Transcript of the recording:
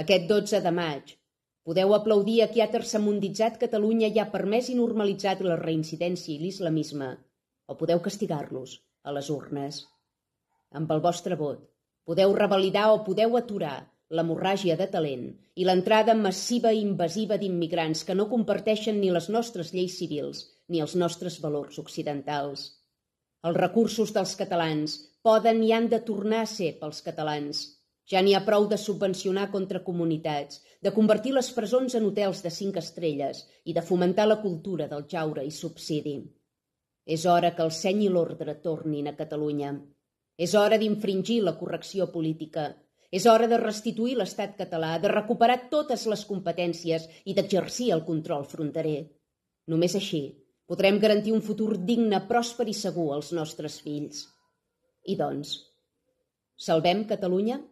Aquest 12 de maig podeu aplaudir a qui ha tercermunditzat Catalunya i ha permès i normalitzat la reincidència i l'islamisme, o podeu castigar-los a les urnes. Amb el vostre vot podeu revalidar o podeu aturar l'hemorràgia de talent i l'entrada massiva i invasiva d'immigrants que no comparteixen ni les nostres lleis civils ni els nostres valors occidentals. Els recursos dels catalans poden i han de tornar a ser pels catalans, ja n'hi ha prou de subvencionar contracomunitats, de convertir les presons en hotels de cinc estrelles i de fomentar la cultura del jaure i subsidi. És hora que el seny i l'ordre tornin a Catalunya. És hora d'infringir la correcció política. És hora de restituir l'estat català, de recuperar totes les competències i d'exercir el control fronterer. Només així podrem garantir un futur digne, pròsper i segur als nostres fills. I doncs, salvem Catalunya